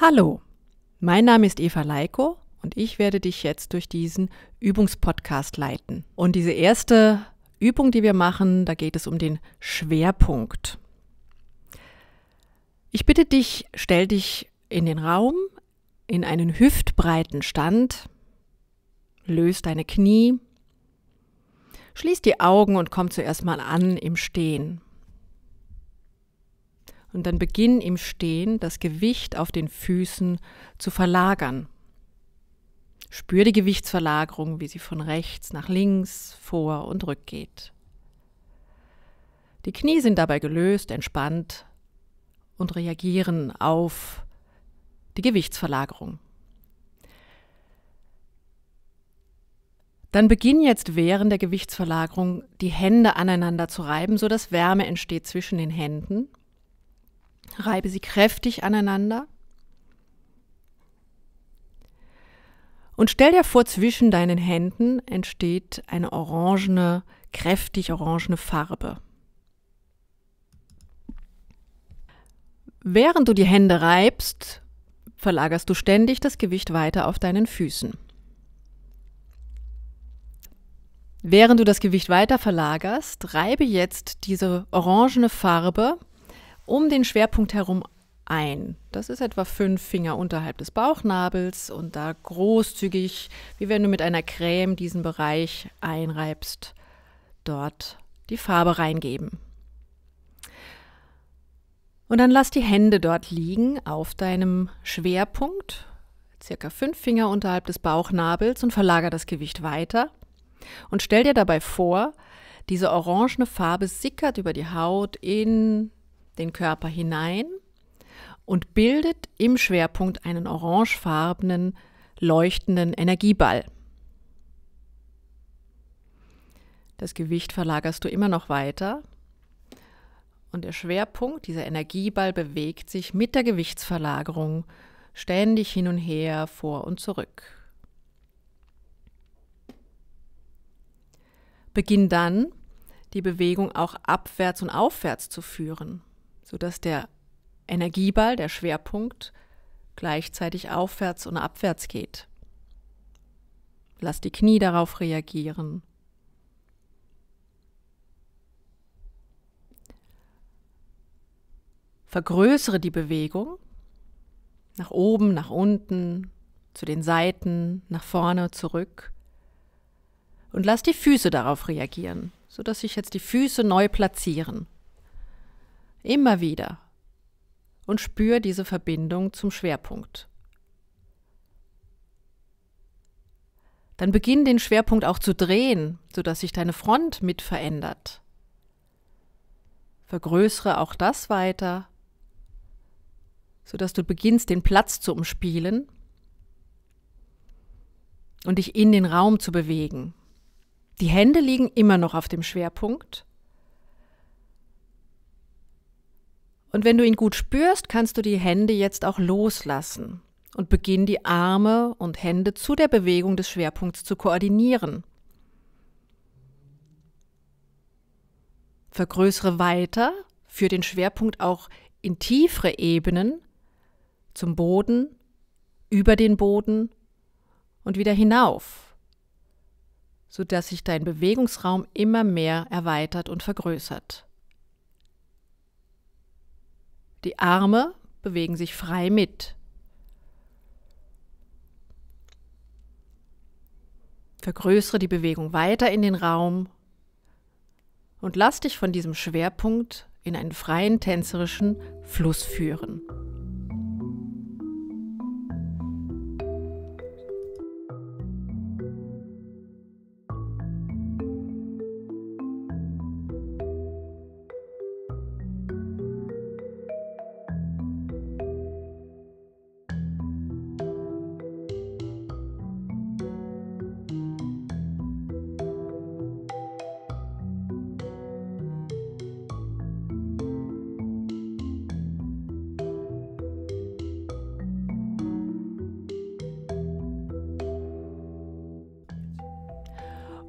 Hallo, mein Name ist Eva Leiko und ich werde dich jetzt durch diesen Übungspodcast leiten. Und diese erste Übung, die wir machen, da geht es um den Schwerpunkt. Ich bitte dich, stell dich in den Raum, in einen hüftbreiten Stand, löst deine Knie, schließ die Augen und komm zuerst mal an im Stehen und dann beginn im Stehen das Gewicht auf den Füßen zu verlagern. Spür die Gewichtsverlagerung, wie sie von rechts nach links, vor und rück geht. Die Knie sind dabei gelöst, entspannt und reagieren auf die Gewichtsverlagerung. Dann beginn jetzt während der Gewichtsverlagerung die Hände aneinander zu reiben, sodass Wärme entsteht zwischen den Händen Reibe sie kräftig aneinander. Und stell dir vor, zwischen deinen Händen entsteht eine orangene, kräftig orangene Farbe. Während du die Hände reibst, verlagerst du ständig das Gewicht weiter auf deinen Füßen. Während du das Gewicht weiter verlagerst, reibe jetzt diese orangene Farbe um den Schwerpunkt herum ein. Das ist etwa fünf Finger unterhalb des Bauchnabels und da großzügig, wie wenn du mit einer Creme diesen Bereich einreibst, dort die Farbe reingeben. Und dann lass die Hände dort liegen auf deinem Schwerpunkt, circa fünf Finger unterhalb des Bauchnabels und verlager das Gewicht weiter. Und stell dir dabei vor, diese orangene Farbe sickert über die Haut in den Körper hinein und bildet im Schwerpunkt einen orangefarbenen, leuchtenden Energieball. Das Gewicht verlagerst du immer noch weiter und der Schwerpunkt, dieser Energieball, bewegt sich mit der Gewichtsverlagerung ständig hin und her, vor und zurück. Beginn dann, die Bewegung auch abwärts und aufwärts zu führen sodass der Energieball, der Schwerpunkt, gleichzeitig aufwärts und abwärts geht. Lass die Knie darauf reagieren. Vergrößere die Bewegung nach oben, nach unten, zu den Seiten, nach vorne, zurück. Und lass die Füße darauf reagieren, sodass sich jetzt die Füße neu platzieren. Immer wieder. Und spür diese Verbindung zum Schwerpunkt. Dann beginn den Schwerpunkt auch zu drehen, sodass sich deine Front mit verändert. Vergrößere auch das weiter, sodass du beginnst, den Platz zu umspielen und dich in den Raum zu bewegen. Die Hände liegen immer noch auf dem Schwerpunkt Und wenn du ihn gut spürst, kannst du die Hände jetzt auch loslassen und beginn die Arme und Hände zu der Bewegung des Schwerpunkts zu koordinieren. Vergrößere weiter, führe den Schwerpunkt auch in tiefere Ebenen, zum Boden, über den Boden und wieder hinauf, sodass sich dein Bewegungsraum immer mehr erweitert und vergrößert. Die Arme bewegen sich frei mit. Vergrößere die Bewegung weiter in den Raum und lass dich von diesem Schwerpunkt in einen freien tänzerischen Fluss führen.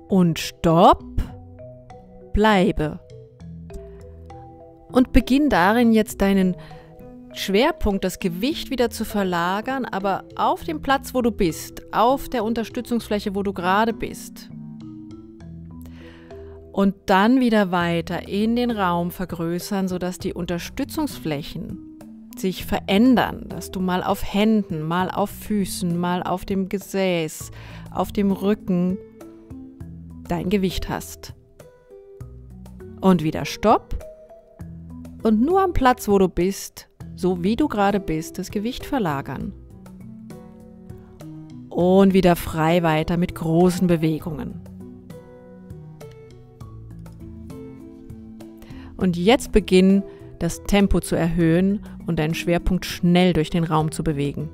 und stopp, bleibe. Und beginn darin jetzt deinen Schwerpunkt, das Gewicht wieder zu verlagern, aber auf dem Platz, wo du bist, auf der Unterstützungsfläche, wo du gerade bist. Und dann wieder weiter in den Raum vergrößern, sodass die Unterstützungsflächen sich verändern, dass du mal auf Händen, mal auf Füßen, mal auf dem Gesäß, auf dem Rücken dein Gewicht hast. Und wieder Stopp. Und nur am Platz, wo du bist, so wie du gerade bist, das Gewicht verlagern. Und wieder frei weiter mit großen Bewegungen. Und jetzt beginn, das Tempo zu erhöhen und deinen Schwerpunkt schnell durch den Raum zu bewegen.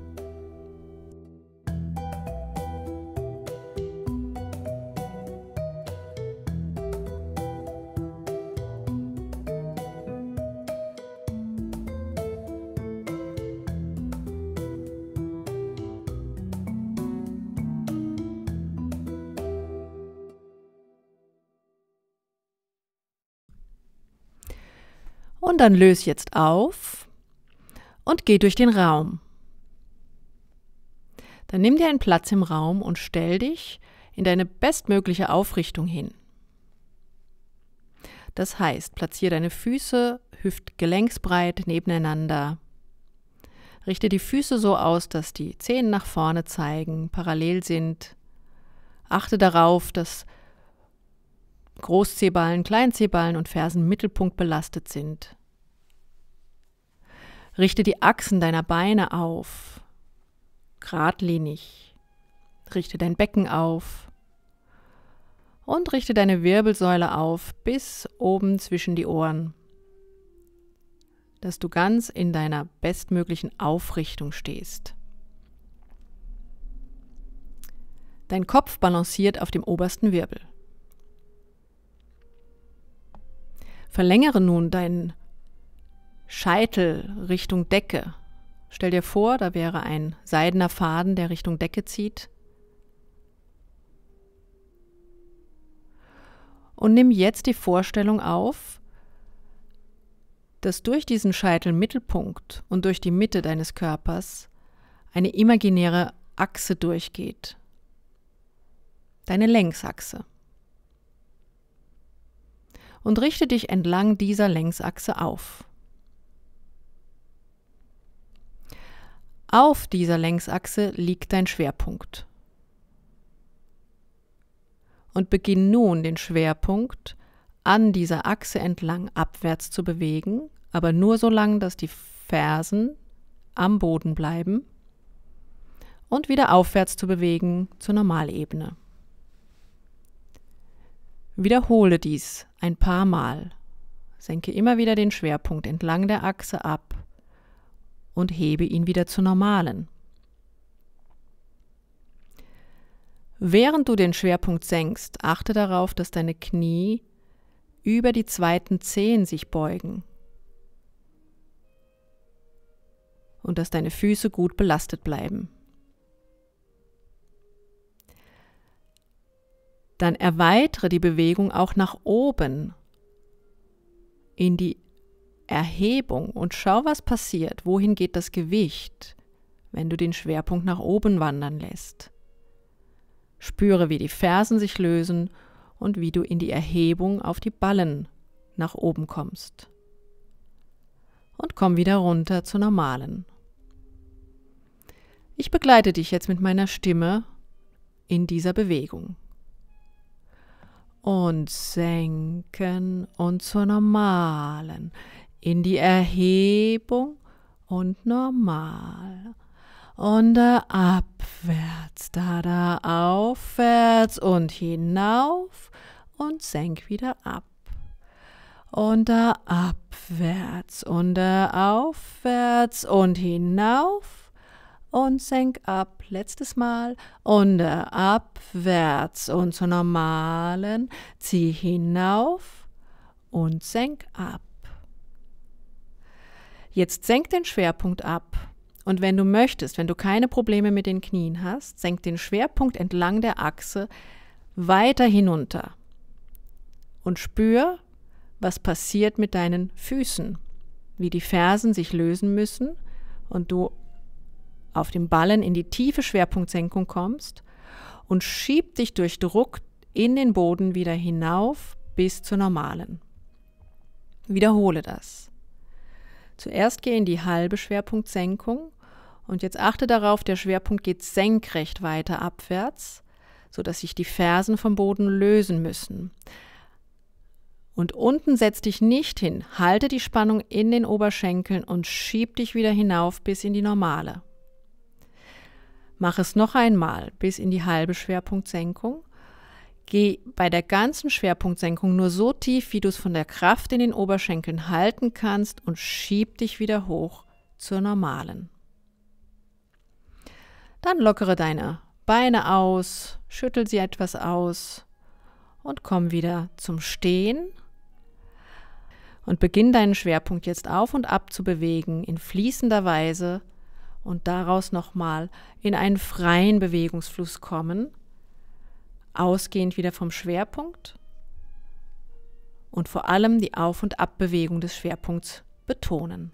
Und dann löse jetzt auf und geh durch den Raum. Dann nimm dir einen Platz im Raum und stell dich in deine bestmögliche Aufrichtung hin. Das heißt, platziere deine Füße hüftgelenksbreit nebeneinander. Richte die Füße so aus, dass die Zehen nach vorne zeigen, parallel sind. Achte darauf, dass Großzehballen, Kleinzehballen und Fersen Mittelpunkt belastet sind. Richte die Achsen deiner Beine auf, geradlinig. Richte dein Becken auf und richte deine Wirbelsäule auf bis oben zwischen die Ohren, dass du ganz in deiner bestmöglichen Aufrichtung stehst. Dein Kopf balanciert auf dem obersten Wirbel. Verlängere nun deinen Scheitel Richtung Decke. Stell dir vor, da wäre ein seidener Faden, der Richtung Decke zieht. Und nimm jetzt die Vorstellung auf, dass durch diesen Scheitelmittelpunkt und durch die Mitte deines Körpers eine imaginäre Achse durchgeht. Deine Längsachse und richte dich entlang dieser Längsachse auf. Auf dieser Längsachse liegt dein Schwerpunkt. Und beginn nun den Schwerpunkt an dieser Achse entlang abwärts zu bewegen, aber nur so lange, dass die Fersen am Boden bleiben und wieder aufwärts zu bewegen zur Normalebene. Wiederhole dies ein paar Mal. Senke immer wieder den Schwerpunkt entlang der Achse ab und hebe ihn wieder zu normalen. Während du den Schwerpunkt senkst, achte darauf, dass deine Knie über die zweiten Zehen sich beugen und dass deine Füße gut belastet bleiben. dann erweitere die Bewegung auch nach oben in die Erhebung und schau, was passiert. Wohin geht das Gewicht, wenn du den Schwerpunkt nach oben wandern lässt? Spüre, wie die Fersen sich lösen und wie du in die Erhebung auf die Ballen nach oben kommst. Und komm wieder runter zur normalen. Ich begleite dich jetzt mit meiner Stimme in dieser Bewegung und senken und zur normalen, in die Erhebung und normal. Und da abwärts, da da aufwärts und hinauf und senk wieder ab. Und da abwärts und da aufwärts und hinauf und senk ab, letztes Mal und äh, abwärts und zur normalen, zieh hinauf und senk ab. Jetzt senk den Schwerpunkt ab. Und wenn du möchtest, wenn du keine Probleme mit den Knien hast, senk den Schwerpunkt entlang der Achse weiter hinunter und spür, was passiert mit deinen Füßen, wie die Fersen sich lösen müssen und du auf dem Ballen in die tiefe Schwerpunktsenkung kommst und schieb dich durch Druck in den Boden wieder hinauf bis zur normalen. Wiederhole das. Zuerst geh in die halbe Schwerpunktsenkung und jetzt achte darauf, der Schwerpunkt geht senkrecht weiter abwärts, sodass sich die Fersen vom Boden lösen müssen. Und unten setz dich nicht hin, halte die Spannung in den Oberschenkeln und schieb dich wieder hinauf bis in die normale. Mach es noch einmal bis in die halbe Schwerpunktsenkung. Geh bei der ganzen Schwerpunktsenkung nur so tief, wie du es von der Kraft in den Oberschenkeln halten kannst und schieb dich wieder hoch zur normalen. Dann lockere deine Beine aus, schüttel sie etwas aus und komm wieder zum Stehen und beginn deinen Schwerpunkt jetzt auf und ab zu bewegen in fließender Weise und daraus nochmal in einen freien Bewegungsfluss kommen, ausgehend wieder vom Schwerpunkt und vor allem die Auf- und Abbewegung des Schwerpunkts betonen.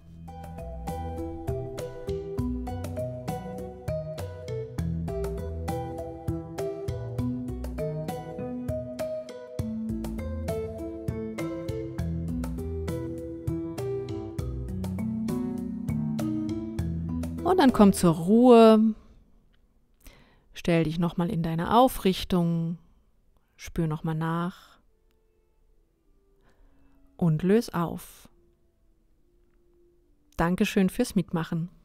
Und dann komm zur Ruhe. Stell dich nochmal in deine Aufrichtung. Spür nochmal nach. Und löse auf. Dankeschön fürs Mitmachen.